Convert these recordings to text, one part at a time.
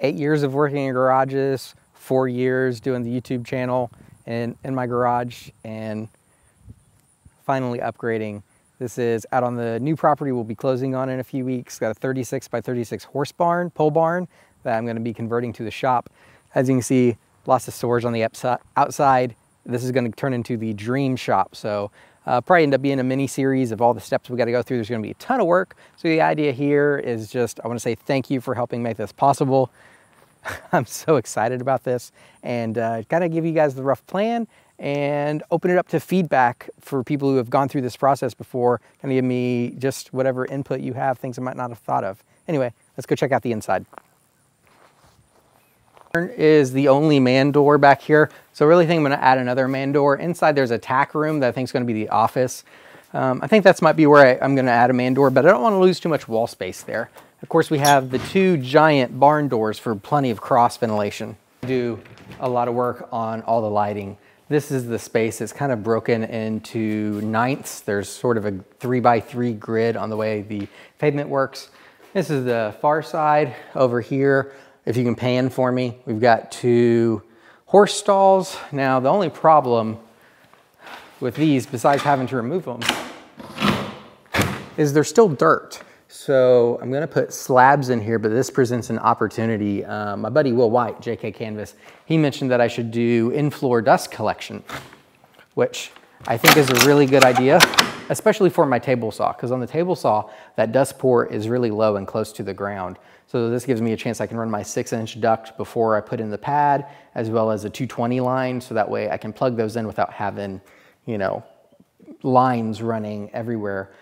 eight years of working in garages, four years doing the YouTube channel in, in my garage, and finally upgrading. This is out on the new property we'll be closing on in a few weeks. Got a 36 by 36 horse barn, pole barn, that I'm gonna be converting to the shop. As you can see, lots of storage on the outside. This is gonna turn into the dream shop. So uh, probably end up being a mini series of all the steps we got to go through. There's going to be a ton of work. So the idea here is just, I want to say thank you for helping make this possible. I'm so excited about this and uh, kind of give you guys the rough plan and open it up to feedback for people who have gone through this process before. and give me just whatever input you have, things I might not have thought of. Anyway, let's go check out the inside is the only man door back here. So I really think I'm gonna add another man door. Inside there's a tack room that I think is gonna be the office. Um, I think that's might be where I, am gonna add a man door, but I don't wanna lose too much wall space there. Of course, we have the two giant barn doors for plenty of cross ventilation. do a lot of work on all the lighting. This is the space. It's kind of broken into ninths. There's sort of a three by three grid on the way the pavement works. This is the far side over here if you can pan for me. We've got two horse stalls. Now, the only problem with these, besides having to remove them, is they're still dirt. So I'm gonna put slabs in here, but this presents an opportunity. Um, my buddy Will White, JK Canvas, he mentioned that I should do in-floor dust collection, which I think is a really good idea, especially for my table saw, because on the table saw, that dust pour is really low and close to the ground. So this gives me a chance I can run my six inch duct before I put in the pad, as well as a 220 line. So that way I can plug those in without having, you know, lines running everywhere.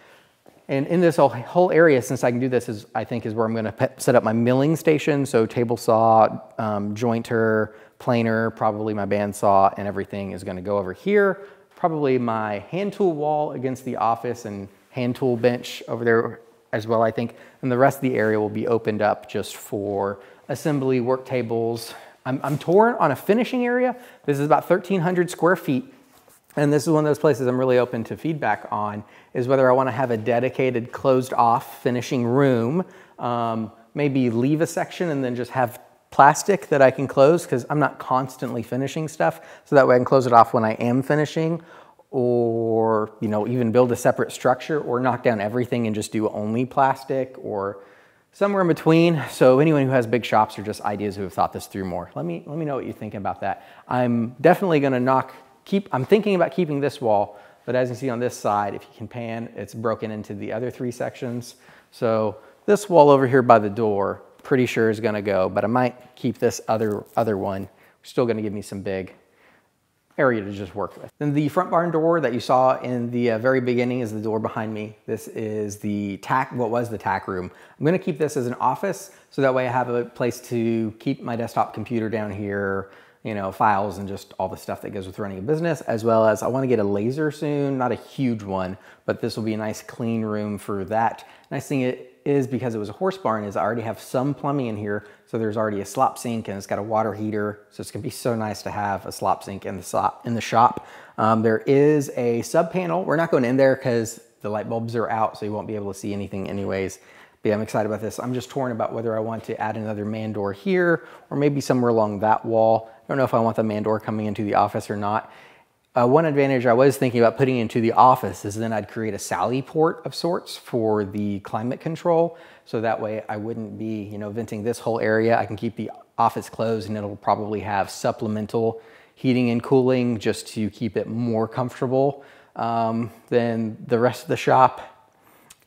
And in this whole area, since I can do this, is I think is where I'm going to set up my milling station. So table saw, um, jointer, planer, probably my bandsaw, and everything is going to go over here. Probably my hand tool wall against the office and hand tool bench over there as well, I think. And the rest of the area will be opened up just for assembly, work tables. I'm, I'm torn on a finishing area. This is about 1,300 square feet. And this is one of those places I'm really open to feedback on is whether I want to have a dedicated, closed off finishing room, um, maybe leave a section and then just have plastic that I can close because I'm not constantly finishing stuff. So that way I can close it off when I am finishing or you know even build a separate structure or knock down everything and just do only plastic or somewhere in between. So anyone who has big shops or just ideas who have thought this through more, let me let me know what you think about that. I'm definitely going to knock keep I'm thinking about keeping this wall, but as you see on this side, if you can pan, it's broken into the other three sections. So this wall over here by the door, pretty sure is going to go, but I might keep this other other one. Still going to give me some big area to just work with. Then the front barn door that you saw in the uh, very beginning is the door behind me. This is the tack, what was the tack room. I'm gonna keep this as an office so that way I have a place to keep my desktop computer down here, you know, files and just all the stuff that goes with running a business, as well as I wanna get a laser soon, not a huge one, but this will be a nice clean room for that. Nice thing it is because it was a horse barn is I already have some plumbing in here. So there's already a slop sink and it's got a water heater. So it's gonna be so nice to have a slop sink in the, slop, in the shop. Um, there is a sub panel. We're not going in there because the light bulbs are out. So you won't be able to see anything anyways. But yeah, I'm excited about this. I'm just torn about whether I want to add another man door here or maybe somewhere along that wall. I don't know if I want the man door coming into the office or not. Uh, one advantage I was thinking about putting into the office is then I'd create a sally port of sorts for the climate control. So that way I wouldn't be, you know, venting this whole area. I can keep the office closed and it'll probably have supplemental heating and cooling just to keep it more comfortable um, than the rest of the shop.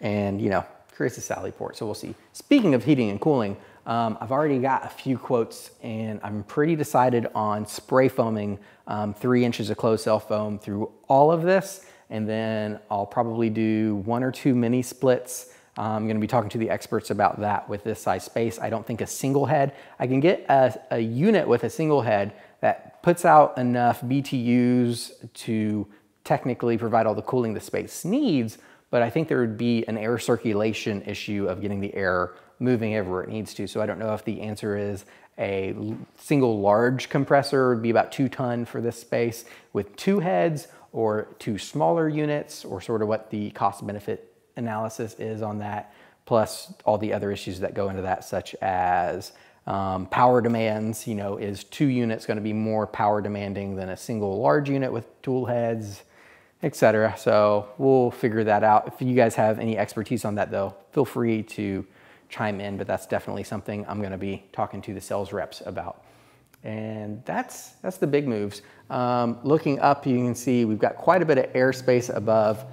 And, you know, creates a sally port. So we'll see. Speaking of heating and cooling, um, I've already got a few quotes and I'm pretty decided on spray foaming um, three inches of closed cell foam through all of this. And then I'll probably do one or two mini splits. Uh, I'm gonna be talking to the experts about that with this size space. I don't think a single head, I can get a, a unit with a single head that puts out enough BTUs to technically provide all the cooling the space needs, but I think there would be an air circulation issue of getting the air moving everywhere it needs to. So I don't know if the answer is a single large compressor would be about two ton for this space with two heads or two smaller units or sort of what the cost benefit analysis is on that, plus all the other issues that go into that, such as um, power demands, you know, is two units gonna be more power demanding than a single large unit with tool heads, etc. So we'll figure that out. If you guys have any expertise on that though, feel free to chime in, but that's definitely something I'm gonna be talking to the sales reps about. And that's, that's the big moves. Um, looking up, you can see we've got quite a bit of airspace above.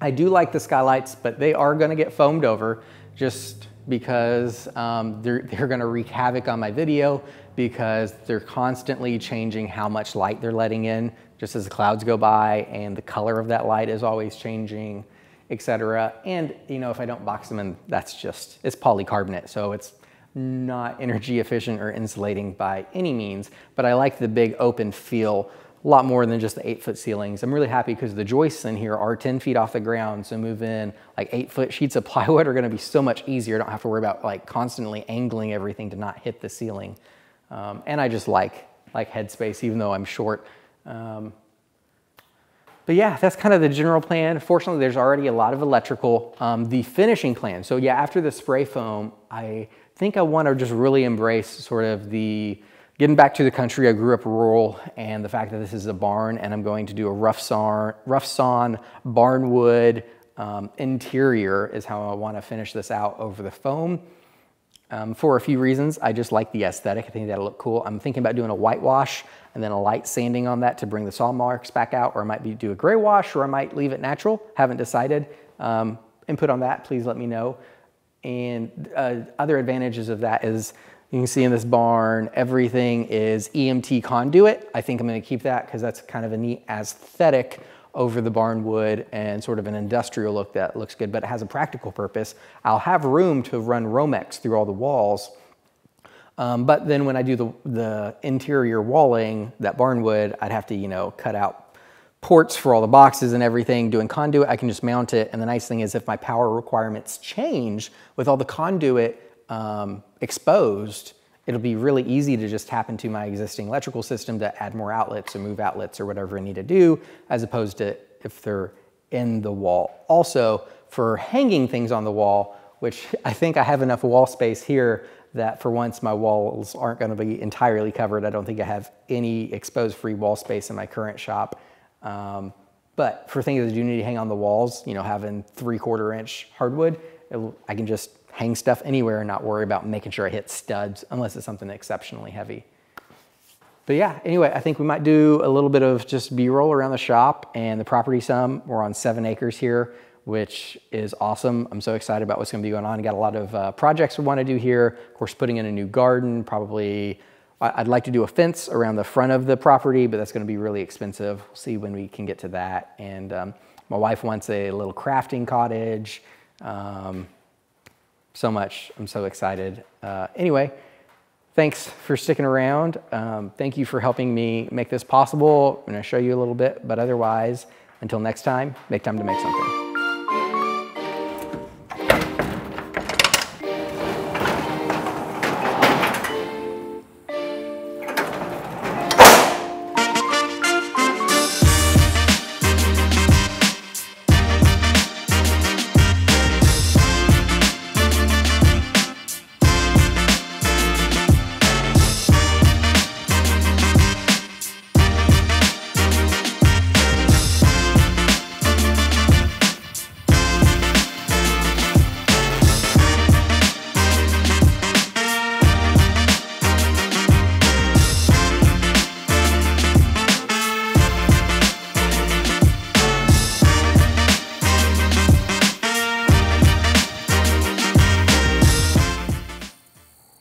I do like the skylights, but they are gonna get foamed over just because um, they're, they're gonna wreak havoc on my video because they're constantly changing how much light they're letting in just as the clouds go by and the color of that light is always changing etc. And you know, if I don't box them in, that's just, it's polycarbonate, so it's not energy efficient or insulating by any means, but I like the big open feel a lot more than just the eight foot ceilings. I'm really happy because the joists in here are 10 feet off the ground. So move in like eight foot sheets of plywood are gonna be so much easier. I don't have to worry about like constantly angling everything to not hit the ceiling. Um, and I just like, like headspace, even though I'm short. Um, but yeah, that's kind of the general plan. Fortunately, there's already a lot of electrical. Um, the finishing plan, so yeah, after the spray foam, I think I wanna just really embrace sort of the, getting back to the country, I grew up rural, and the fact that this is a barn and I'm going to do a rough sawn, rough sawn barn wood um, interior is how I wanna finish this out over the foam um, for a few reasons. I just like the aesthetic. I think that'll look cool. I'm thinking about doing a whitewash and then a light sanding on that to bring the saw marks back out, or I might be, do a gray wash, or I might leave it natural. Haven't decided. Um, input on that, please let me know. And uh, other advantages of that is you can see in this barn, everything is EMT conduit. I think I'm gonna keep that because that's kind of a neat aesthetic over the barn wood and sort of an industrial look that looks good, but it has a practical purpose. I'll have room to run Romex through all the walls, um, but then when I do the, the interior walling, that barn wood, I'd have to, you know, cut out ports for all the boxes and everything, doing conduit, I can just mount it. And the nice thing is if my power requirements change with all the conduit um, exposed, it'll be really easy to just tap into my existing electrical system to add more outlets or move outlets or whatever I need to do, as opposed to if they're in the wall. Also, for hanging things on the wall, which I think I have enough wall space here that for once my walls aren't gonna be entirely covered. I don't think I have any exposed free wall space in my current shop. Um, but for things that do need to hang on the walls, you know, having three quarter inch hardwood, it, I can just hang stuff anywhere and not worry about making sure I hit studs unless it's something exceptionally heavy. But yeah, anyway, I think we might do a little bit of just B-roll around the shop and the property some. We're on seven acres here, which is awesome. I'm so excited about what's gonna be going on. Got a lot of uh, projects we wanna do here. Of course, putting in a new garden, probably, I'd like to do a fence around the front of the property, but that's gonna be really expensive. We'll see when we can get to that. And um, my wife wants a little crafting cottage. Um, so much. I'm so excited. Uh, anyway, thanks for sticking around. Um, thank you for helping me make this possible. I'm going to show you a little bit, but otherwise, until next time, make time to make something.